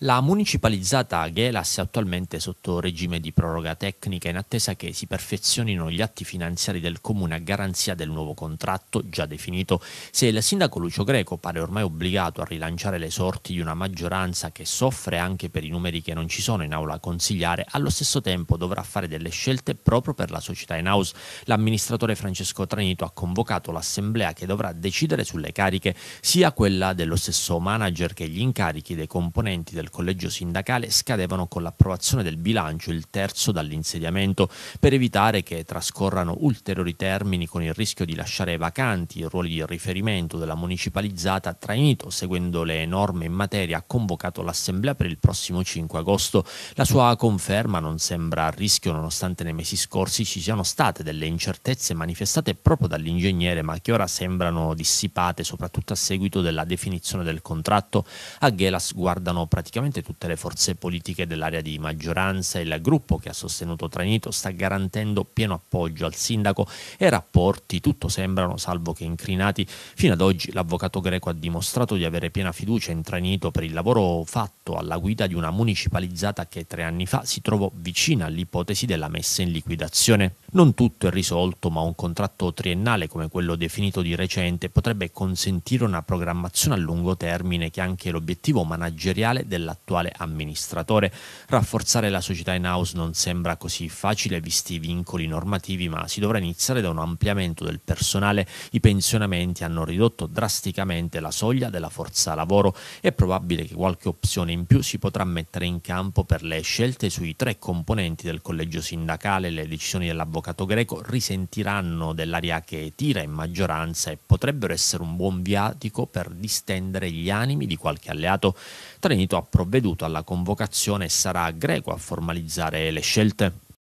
La municipalizzata Aghelas è attualmente sotto regime di proroga tecnica in attesa che si perfezionino gli atti finanziari del comune a garanzia del nuovo contratto già definito. Se il sindaco Lucio Greco pare ormai obbligato a rilanciare le sorti di una maggioranza che soffre anche per i numeri che non ci sono in aula consigliare, allo stesso tempo dovrà fare delle scelte proprio per la società in house. L'amministratore Francesco Tranito ha convocato l'assemblea che dovrà decidere sulle cariche, sia quella dello stesso manager che gli incarichi dei componenti del del collegio sindacale scadevano con l'approvazione del bilancio il terzo dall'insediamento per evitare che trascorrano ulteriori termini con il rischio di lasciare vacanti i ruoli di riferimento della municipalizzata Trainito seguendo le norme in materia ha convocato l'assemblea per il prossimo 5 agosto. La sua conferma non sembra a rischio nonostante nei mesi scorsi ci siano state delle incertezze manifestate proprio dall'ingegnere ma che ora sembrano dissipate soprattutto a seguito della definizione del contratto. A Gelas guardano praticamente praticamente tutte le forze politiche dell'area di maggioranza e il gruppo che ha sostenuto Trenito sta garantendo pieno appoggio al sindaco e rapporti tutto sembrano salvo che incrinati. Fino ad oggi l'avvocato greco ha dimostrato di avere piena fiducia in Trenito per il lavoro fatto alla guida di una municipalizzata che tre anni fa si trovò vicina all'ipotesi della messa in liquidazione. Non tutto è risolto, ma un contratto triennale come quello definito di recente potrebbe consentire una programmazione a lungo termine che è anche l'obiettivo manageriale della dell'attuale amministratore. Rafforzare la società in house non sembra così facile visti i vincoli normativi, ma si dovrà iniziare da un ampliamento del personale. I pensionamenti hanno ridotto drasticamente la soglia della forza lavoro. È probabile che qualche opzione in più si potrà mettere in campo per le scelte sui tre componenti del collegio sindacale. Le decisioni dell'avvocato greco risentiranno dell'aria che tira in maggioranza e potrebbero essere un buon viatico per distendere gli animi di qualche alleato. Trenito ha provveduto alla convocazione sarà Greco a formalizzare le scelte?